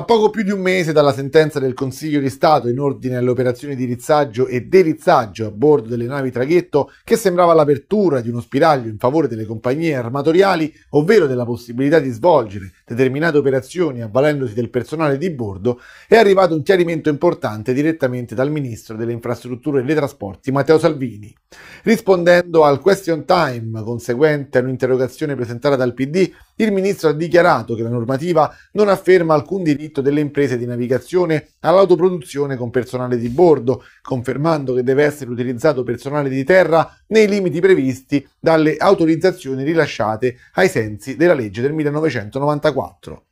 A poco più di un mese dalla sentenza del Consiglio di Stato in ordine alle operazioni di rizzaggio e derizzaggio a bordo delle navi traghetto, che sembrava l'apertura di uno spiraglio in favore delle compagnie armatoriali, ovvero della possibilità di svolgere determinate operazioni avvalendosi del personale di bordo, è arrivato un chiarimento importante direttamente dal Ministro delle Infrastrutture e dei Trasporti Matteo Salvini. Rispondendo al question time conseguente a un'interrogazione presentata dal PD, il Ministro ha dichiarato che la normativa non afferma alcun diritto diritto delle imprese di navigazione all'autoproduzione con personale di bordo, confermando che deve essere utilizzato personale di terra nei limiti previsti dalle autorizzazioni rilasciate ai sensi della legge del 1994.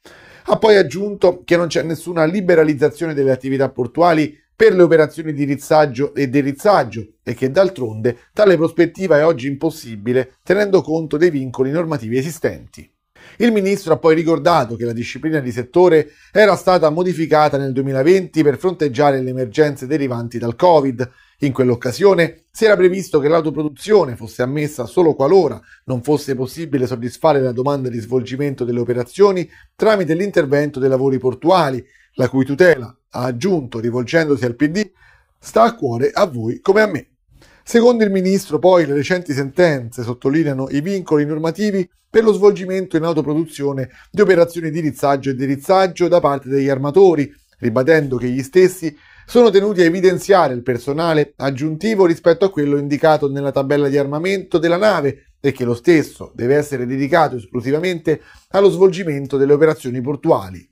Ha poi aggiunto che non c'è nessuna liberalizzazione delle attività portuali per le operazioni di rizzaggio e derizzaggio e che d'altronde tale prospettiva è oggi impossibile tenendo conto dei vincoli normativi esistenti. Il ministro ha poi ricordato che la disciplina di settore era stata modificata nel 2020 per fronteggiare le emergenze derivanti dal Covid. In quell'occasione si era previsto che l'autoproduzione fosse ammessa solo qualora non fosse possibile soddisfare la domanda di svolgimento delle operazioni tramite l'intervento dei lavori portuali, la cui tutela, ha aggiunto rivolgendosi al PD, sta a cuore a voi come a me. Secondo il ministro, poi, le recenti sentenze sottolineano i vincoli normativi per lo svolgimento in autoproduzione di operazioni di rizzaggio e derizzaggio da parte degli armatori, ribadendo che gli stessi sono tenuti a evidenziare il personale aggiuntivo rispetto a quello indicato nella tabella di armamento della nave e che lo stesso deve essere dedicato esclusivamente allo svolgimento delle operazioni portuali.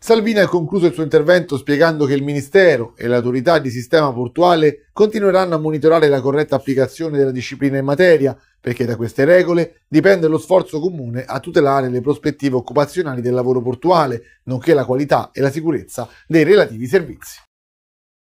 Salvini ha concluso il suo intervento spiegando che il Ministero e l'autorità di sistema portuale continueranno a monitorare la corretta applicazione della disciplina in materia, perché da queste regole dipende lo sforzo comune a tutelare le prospettive occupazionali del lavoro portuale, nonché la qualità e la sicurezza dei relativi servizi.